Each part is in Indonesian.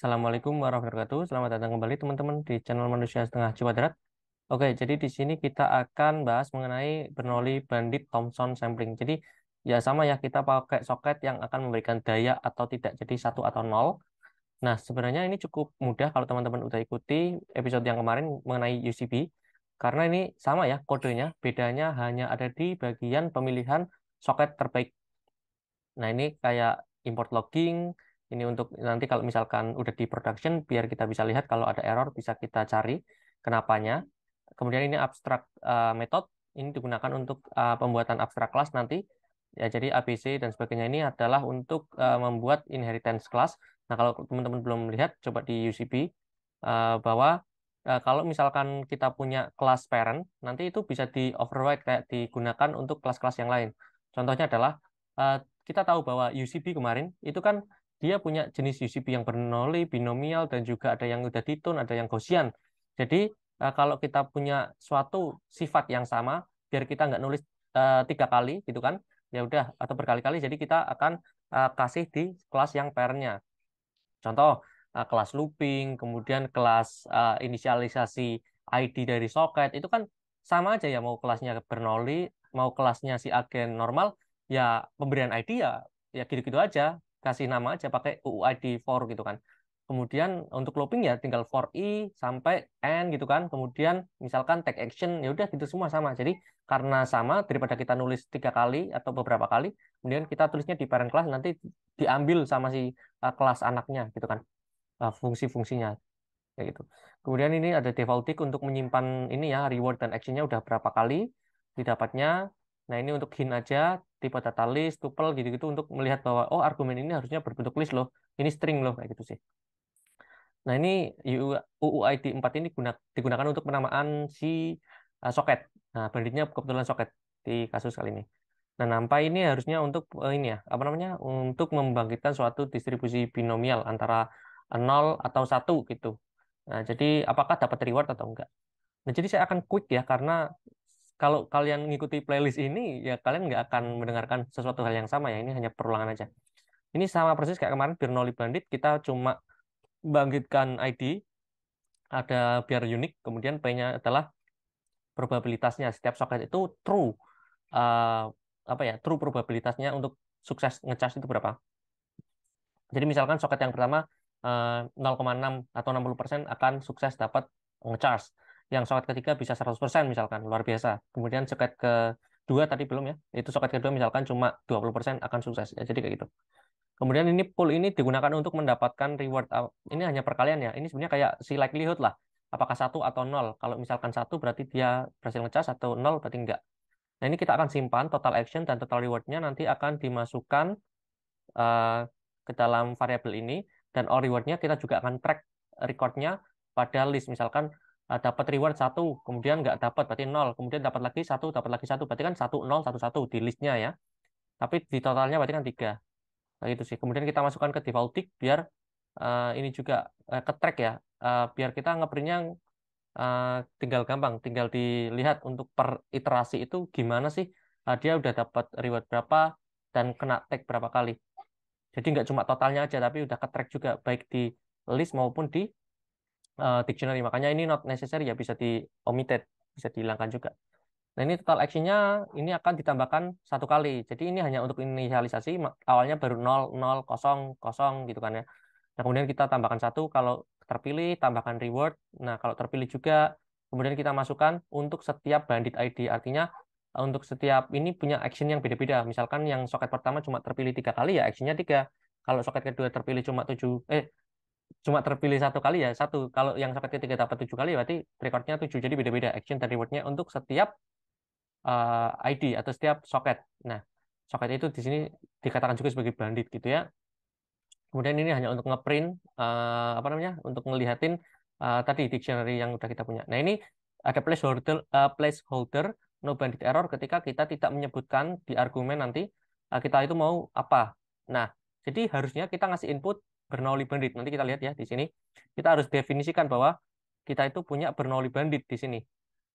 Assalamualaikum warahmatullahi wabarakatuh. Selamat datang kembali teman-teman di channel Manusia Setengah Jiwa Darat. Oke, jadi di sini kita akan bahas mengenai Bernoulli Bandit Thomson sampling. Jadi ya sama ya kita pakai soket yang akan memberikan daya atau tidak jadi satu atau nol. Nah, sebenarnya ini cukup mudah kalau teman-teman udah ikuti episode yang kemarin mengenai UCB. Karena ini sama ya kodenya, bedanya hanya ada di bagian pemilihan soket terbaik. Nah, ini kayak import logging, ini untuk nanti kalau misalkan udah di production, biar kita bisa lihat kalau ada error bisa kita cari kenapanya. Kemudian ini abstrak uh, method, ini digunakan untuk uh, pembuatan abstrak kelas nanti. Ya, jadi ABC dan sebagainya ini adalah untuk uh, membuat inheritance class. Nah, kalau teman-teman belum melihat, coba di UCP uh, bahwa kalau misalkan kita punya kelas parent, nanti itu bisa di override kayak digunakan untuk kelas-kelas yang lain. Contohnya adalah kita tahu bahwa UCB kemarin itu kan dia punya jenis UCP yang bernoli, binomial, dan juga ada yang udah ditun, ada yang Gaussian. Jadi eh, kalau kita punya suatu sifat yang sama, biar kita nggak nulis uh, tiga kali gitu kan, ya udah atau berkali-kali, jadi kita akan uh, kasih di kelas yang pernya. Contoh uh, kelas looping, kemudian kelas uh, inisialisasi ID dari socket itu kan sama aja ya mau kelasnya bernoli, mau kelasnya si agen normal, ya pemberian ID ya ya gitu-gitu aja kasih nama aja pakai UUID for gitu kan. Kemudian untuk looping ya tinggal for i sampai n gitu kan. Kemudian misalkan take action ya udah gitu semua sama. Jadi karena sama daripada kita nulis tiga kali atau beberapa kali, kemudian kita tulisnya di parent class nanti diambil sama si uh, kelas anaknya gitu kan. Uh, fungsi-fungsinya kayak gitu. Kemudian ini ada default tick untuk menyimpan ini ya reward dan actionnya udah berapa kali didapatnya Nah, ini untuk hint aja, tipe tata list, tuple gitu-gitu untuk melihat bahwa oh argumen ini harusnya berbentuk list loh. Ini string loh kayak gitu sih. Nah, ini UUID 4 ini digunakan untuk penamaan si eh, soket. Nah, banditnya kebetulan soket di kasus kali ini. Nah, nampak ini harusnya untuk eh, ini ya, apa namanya? Untuk membangkitkan suatu distribusi binomial antara 0 atau 1 gitu. Nah, jadi apakah dapat reward atau enggak? Nah, jadi saya akan quick ya karena kalau kalian mengikuti playlist ini ya kalian nggak akan mendengarkan sesuatu hal yang sama ya ini hanya perulangan aja ini sama persis kayak kemarin Birnoli Bandit kita cuma bangkitkan ID ada biar unik kemudian P-nya adalah probabilitasnya setiap soket itu true uh, apa ya true probabilitasnya untuk sukses ngecas itu berapa jadi misalkan soket yang pertama uh, eh, 0,6 atau 60% akan sukses dapat ngecharge yang soket ketiga bisa 100% misalkan, luar biasa. Kemudian soket dua tadi belum ya, itu soket kedua misalkan cuma 20% akan sukses. Ya, jadi kayak gitu. Kemudian ini pool ini digunakan untuk mendapatkan reward. Ini hanya perkalian ya. Ini sebenarnya kayak si likelihood lah. Apakah satu atau nol. Kalau misalkan satu berarti dia berhasil ngecas atau nol berarti enggak. Nah ini kita akan simpan total action dan total rewardnya nanti akan dimasukkan uh, ke dalam variabel ini dan all rewardnya kita juga akan track recordnya pada list misalkan Eh, dapat reward satu, kemudian nggak dapat berarti nol, kemudian dapat lagi satu, dapat lagi satu, berarti kan satu nol satu satu di listnya ya. Tapi di totalnya berarti kan tiga. Nah, itu sih. Kemudian kita masukkan ke default tick biar uh, ini juga uh, eh, ke track ya, uh, biar kita ngeprintnya uh, tinggal gampang, tinggal dilihat untuk per iterasi itu gimana sih uh, dia udah dapat reward berapa dan kena tag berapa kali. Jadi nggak cuma totalnya aja, tapi udah ke track juga baik di list maupun di uh, dictionary. Makanya ini not necessary ya bisa di omitted, bisa dihilangkan juga. Nah ini total actionnya ini akan ditambahkan satu kali. Jadi ini hanya untuk inisialisasi awalnya baru 0, 0, 0, 0 gitu kan ya. Nah kemudian kita tambahkan satu kalau terpilih tambahkan reward. Nah kalau terpilih juga kemudian kita masukkan untuk setiap bandit ID. Artinya eh, untuk setiap ini punya action yang beda-beda. Misalkan yang soket pertama cuma terpilih tiga kali ya actionnya tiga. Kalau soket kedua terpilih cuma tujuh eh cuma terpilih satu kali ya satu kalau yang sampai titik dapat tujuh kali berarti recordnya tujuh jadi beda-beda action dan rewardnya untuk setiap uh, eh, ID atau setiap soket nah soket itu di sini dikatakan juga sebagai bandit gitu ya kemudian ini hanya untuk ngeprint uh, apa namanya untuk ngelihatin uh, tadi dictionary yang udah kita punya nah ini ada placeholder uh, placeholder no bandit error ketika kita tidak menyebutkan di argumen nanti uh, kita itu mau apa nah jadi harusnya kita ngasih input Bernoulli bandit. Nanti kita lihat ya di sini. Kita harus definisikan bahwa kita itu punya Bernoulli bandit di sini.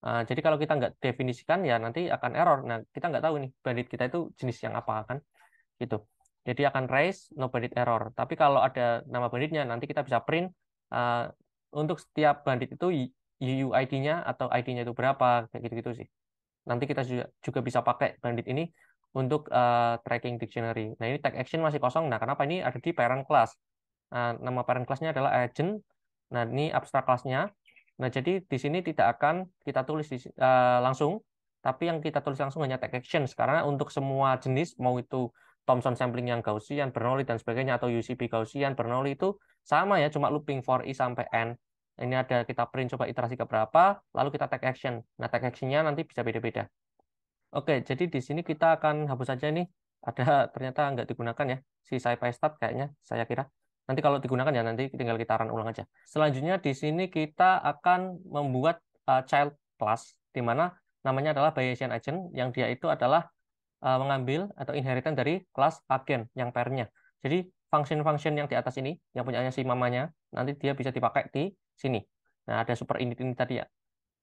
Nah, jadi kalau kita nggak definisikan ya nanti akan error. Nah, kita nggak tahu nih bandit kita itu jenis yang apa kan. Gitu. Jadi akan raise no bandit error. Tapi kalau ada nama banditnya nanti kita bisa print uh, untuk setiap bandit itu UUID-nya atau ID-nya itu berapa kayak gitu-gitu sih. Nanti kita juga, juga bisa pakai bandit ini untuk uh, tracking dictionary. Nah, ini tag action masih kosong. Nah, kenapa ini ada di parent class? Nah, nama parent kelasnya adalah agent. Nah, ini abstrak kelasnya. Nah, jadi di sini tidak akan kita tulis di, uh, langsung, tapi yang kita tulis langsung hanya take action. Karena untuk semua jenis, mau itu Thomson sampling yang Gaussian, Bernoulli, dan sebagainya, atau UCB Gaussian, Bernoulli itu sama ya, cuma looping for i sampai n. Ini ada kita print coba iterasi ke berapa, lalu kita take action. Nah, tag actionnya nanti bisa beda-beda. Oke, jadi di sini kita akan hapus saja nih. Ada ternyata nggak digunakan ya, si SciPy start kayaknya, saya kira. Nanti kalau digunakan ya nanti tinggal kita run ulang aja. Selanjutnya di sini kita akan membuat uh, child class di mana namanya adalah Bayesian agent yang dia itu adalah uh, mengambil atau inheritan dari class agent yang pernya. Jadi function-function yang di atas ini yang punyanya si mamanya nanti dia bisa dipakai di sini. Nah, ada super init ini tadi ya.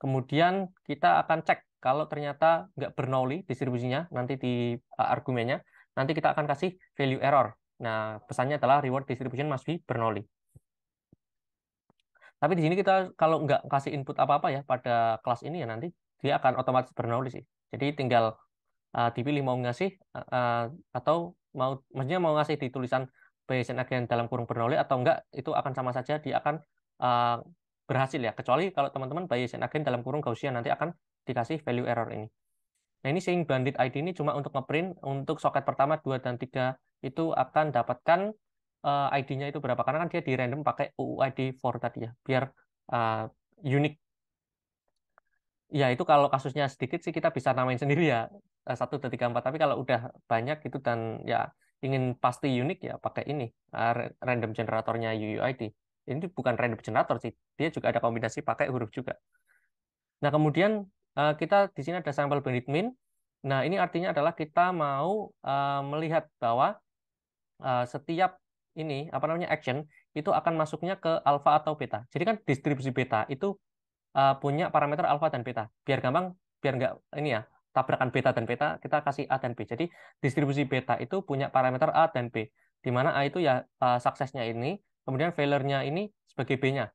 Kemudian kita akan cek kalau ternyata nggak bernoli distribusinya nanti di uh, argumennya, nanti kita akan kasih value error Nah, pesannya adalah reward distribution must be Bernoulli. Tapi di sini kita kalau nggak kasih input apa-apa ya pada kelas ini ya nanti dia akan otomatis Bernoulli sih. Jadi tinggal uh, dipilih mau ngasih uh, atau mau maksudnya mau ngasih di tulisan Bayesian agen dalam kurung Bernoulli atau enggak itu akan sama saja dia akan uh, berhasil ya kecuali kalau teman-teman Bayesian agen dalam kurung Gaussian nanti akan dikasih value error ini. Nah ini saying bandit ID ini cuma untuk ngeprint untuk soket pertama 2 dan 3 itu akan dapatkan uh, eh, ID-nya itu berapa karena kan dia di random pakai UUID 4 tadi ya biar uh, unik ya itu kalau kasusnya sedikit sih kita bisa namain sendiri ya eh, satu dua tiga empat tapi kalau udah banyak itu dan ya ingin pasti unik ya pakai ini random generatornya UUID ini bukan random generator sih dia juga ada kombinasi pakai huruf juga nah kemudian kita di sini ada sampel bandit min nah ini artinya adalah kita mau melihat bahwa Eh, setiap ini apa namanya action itu akan masuknya ke alpha atau beta. Jadi kan distribusi beta itu uh, punya parameter alpha dan beta. Biar gampang, biar nggak ini ya tabrakan beta dan beta, kita kasih a dan b. Jadi distribusi beta itu punya parameter a dan b, di mana a itu ya uh, suksesnya ini, kemudian failure ini sebagai b-nya.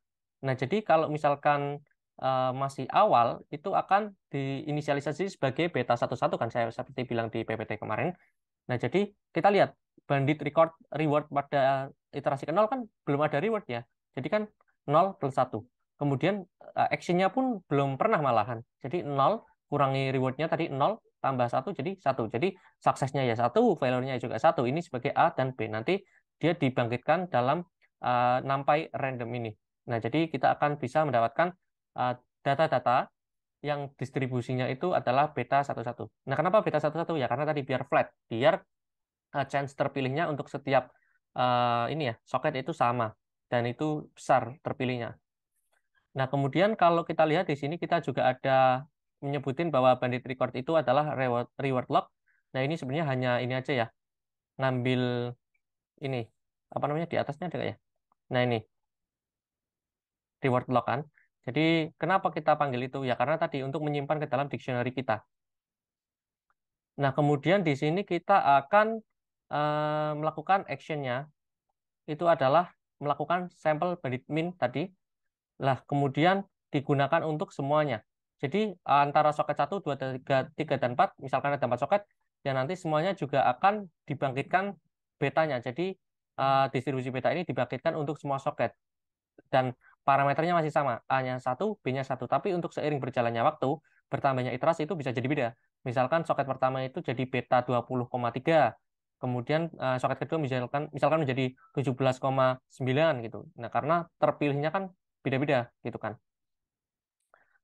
Nah jadi kalau misalkan uh, masih awal itu akan diinisialisasi sebagai beta satu kan saya seperti bilang di PPT kemarin. Nah jadi kita lihat bandit record reward pada iterasi ke 0 kan belum ada reward ya. Jadi kan 0 plus 1. Kemudian eh, action-nya pun belum pernah malahan. Jadi 0 kurangi rewardnya tadi 0 tambah 1 jadi 1. Jadi suksesnya ya 1, failure-nya juga 1. Ini sebagai A dan B. Nanti dia dibangkitkan dalam uh, nampai random ini. Nah, jadi kita akan bisa mendapatkan eh, data-data uh, data -data yang distribusinya itu adalah beta 11. Nah, kenapa beta 11 ya? Karena tadi biar flat, biar Eh, chance terpilihnya untuk setiap uh, ini ya soket itu sama dan itu besar terpilihnya. Nah kemudian kalau kita lihat di sini kita juga ada menyebutin bahwa bandit record itu adalah reward reward lock. Nah ini sebenarnya hanya ini aja ya ngambil ini apa namanya di atasnya ada ya. Nah ini reward lock kan. Jadi kenapa kita panggil itu? Ya karena tadi untuk menyimpan ke dalam dictionary kita. Nah kemudian di sini kita akan Eh, melakukan actionnya itu adalah melakukan sampel min tadi. Lah, kemudian digunakan untuk semuanya. Jadi antara soket 1, 2, 3, 3 dan 4, misalkan ada 4 soket, ya nanti semuanya juga akan dibangkitkan betanya. Jadi eh, distribusi beta ini dibangkitkan untuk semua soket. Dan parameternya masih sama, A-nya 1, B-nya 1. Tapi untuk seiring berjalannya waktu, bertambahnya iterasi itu bisa jadi beda. Misalkan soket pertama itu jadi beta 20,3, kemudian uh, soket kedua misalkan misalkan menjadi 17,9 gitu. Nah, karena terpilihnya kan beda-beda gitu kan.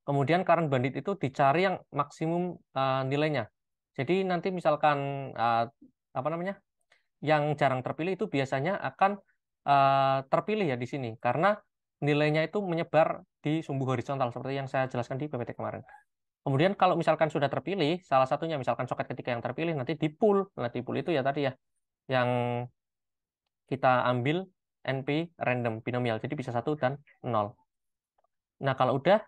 Kemudian current bandit itu dicari yang maksimum uh, nilainya. Jadi nanti misalkan uh, apa namanya? yang jarang terpilih itu biasanya akan uh, terpilih ya di sini karena nilainya itu menyebar di sumbu horizontal seperti yang saya jelaskan di PPT kemarin. Kemudian kalau misalkan sudah terpilih, salah satunya misalkan soket ketika yang terpilih nanti dipul pool. Nah, di itu ya tadi ya yang kita ambil NP random binomial. Jadi bisa satu dan nol. Nah, kalau udah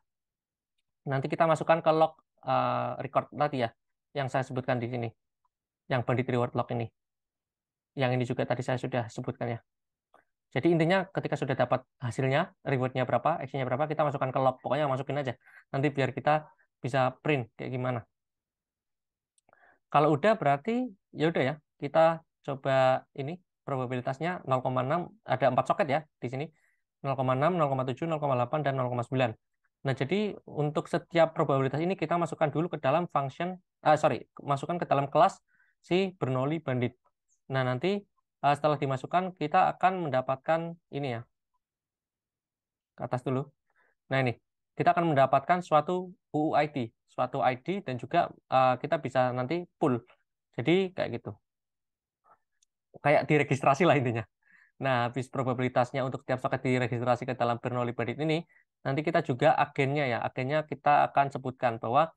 nanti kita masukkan ke log uh, record tadi ya yang saya sebutkan di sini. Yang bandit reward log ini. Yang ini juga tadi saya sudah sebutkan ya. Jadi intinya ketika sudah dapat hasilnya, rewardnya berapa, actionnya berapa, kita masukkan ke log. Pokoknya masukin aja. Nanti biar kita bisa print kayak gimana. Kalau udah berarti ya udah ya, kita coba ini probabilitasnya 0,6 ada 4 soket ya di sini 0,6, 0,7, 0,8 dan 0,9. Nah, jadi untuk setiap probabilitas ini kita masukkan dulu ke dalam function uh, sorry, masukkan ke dalam kelas si Bernoulli bandit. Nah, nanti eh, setelah dimasukkan kita akan mendapatkan ini ya. Ke atas dulu. Nah, ini kita akan mendapatkan suatu UUID, suatu ID dan juga uh, kita bisa nanti pull. Jadi kayak gitu. Kayak diregistrasi lah intinya. Nah, habis probabilitasnya untuk tiap soket diregistrasi ke dalam Bernoulli bandit ini, nanti kita juga agennya ya, agennya kita akan sebutkan bahwa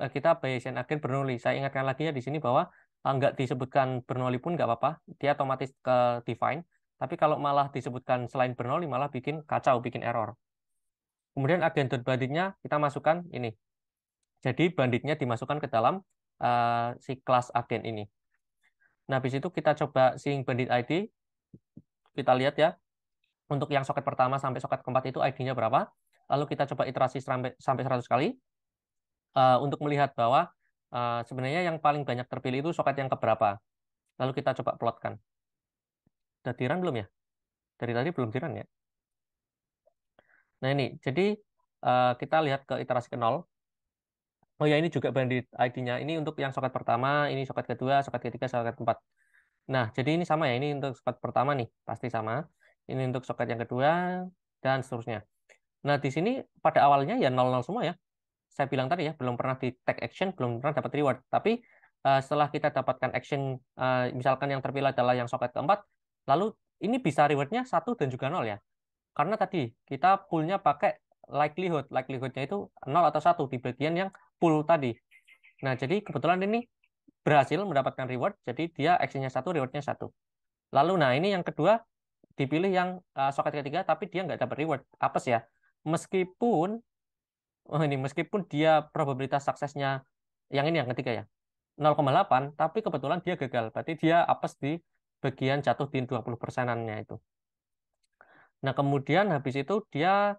eh, kita Bayesian agen Bernoulli. Saya ingatkan lagi ya di sini bahwa eh, nggak disebutkan Bernoulli pun nggak apa-apa, dia otomatis ke define. Tapi kalau malah disebutkan selain Bernoulli malah bikin kacau, bikin error. Kemudian agen dot banditnya kita masukkan ini. Jadi banditnya dimasukkan ke dalam uh, si kelas agen ini. Nah, habis itu kita coba sing bandit ID. Kita lihat ya. Untuk yang soket pertama sampai soket keempat itu ID-nya berapa. Lalu kita coba iterasi sampai 100 kali. Uh, untuk melihat bahwa uh, eh, sebenarnya yang paling banyak terpilih itu soket yang keberapa. Lalu kita coba plotkan. Sudah belum ya? Dari tadi belum tiran ya? Nah ini, jadi uh, kita lihat ke iterasi ke 0. Oh ya, ini juga bandit ID-nya. Ini untuk yang soket pertama, ini soket kedua, soket ketiga, soket keempat. Nah, jadi ini sama ya. Ini untuk soket pertama nih, pasti sama. Ini untuk soket yang kedua, dan seterusnya. Nah, di sini pada awalnya ya nol-nol semua ya. Saya bilang tadi ya, belum pernah di take action, belum pernah dapat reward. Tapi uh, setelah kita dapatkan action, uh, misalkan yang terpilih adalah yang soket keempat, lalu ini bisa rewardnya satu dan juga nol ya. Karena tadi kita poolnya pakai likelihood. Likelihoodnya itu nol atau satu di bagian yang pool tadi. Nah, jadi kebetulan ini berhasil mendapatkan reward, jadi dia action satu, rewardnya satu. Lalu, nah ini yang kedua, dipilih yang uh, soket ketiga, tapi dia nggak dapat reward. Apes ya. Meskipun, oh ini, meskipun dia probabilitas suksesnya yang ini yang ketiga ya, 0,8, tapi kebetulan dia gagal. Berarti dia apes di bagian jatuh di 20 persenannya itu. Nah, kemudian habis itu dia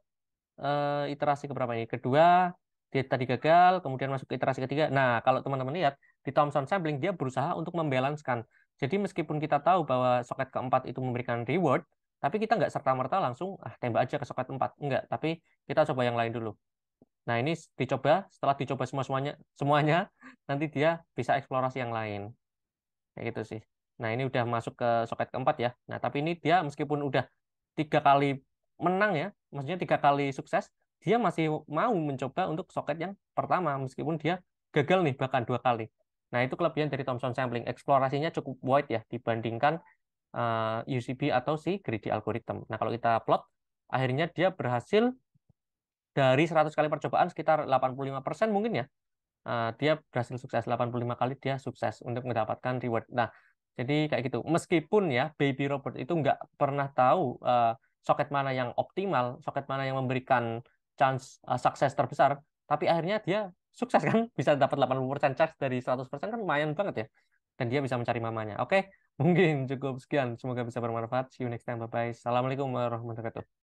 eh, iterasi berapa ini? Kedua, dia tadi gagal, kemudian masuk ke iterasi ketiga. Nah, kalau teman-teman lihat, di Thomson sampling dia berusaha untuk membalancekan. Jadi meskipun kita tahu bahwa soket keempat itu memberikan reward, tapi kita nggak serta-merta langsung ah tembak aja ke soket keempat Enggak, tapi kita coba yang lain dulu. Nah, ini dicoba, setelah dicoba semua-semuanya, semuanya nanti dia bisa eksplorasi yang lain. Kayak gitu sih. Nah, ini udah masuk ke soket keempat ya. Nah, tapi ini dia meskipun udah tiga kali menang ya, maksudnya tiga kali sukses, dia masih mau mencoba untuk soket yang pertama meskipun dia gagal nih bahkan dua kali. Nah itu kelebihan dari Thomson sampling, eksplorasinya cukup wide ya dibandingkan uh, eh, UCB atau si greedy algorithm. Nah kalau kita plot, akhirnya dia berhasil dari 100 kali percobaan sekitar 85% mungkin ya. Uh, dia berhasil sukses 85 kali dia sukses untuk mendapatkan reward. Nah, jadi kayak gitu. Meskipun ya baby robot itu nggak pernah tahu uh, soket mana yang optimal, soket mana yang memberikan chance uh, sukses terbesar, tapi akhirnya dia sukses kan bisa dapat 80% charge dari 100% kan lumayan banget ya. Dan dia bisa mencari mamanya. Oke, okay? mungkin cukup sekian. Semoga bisa bermanfaat. See you next time. Bye bye. Assalamualaikum warahmatullahi wabarakatuh.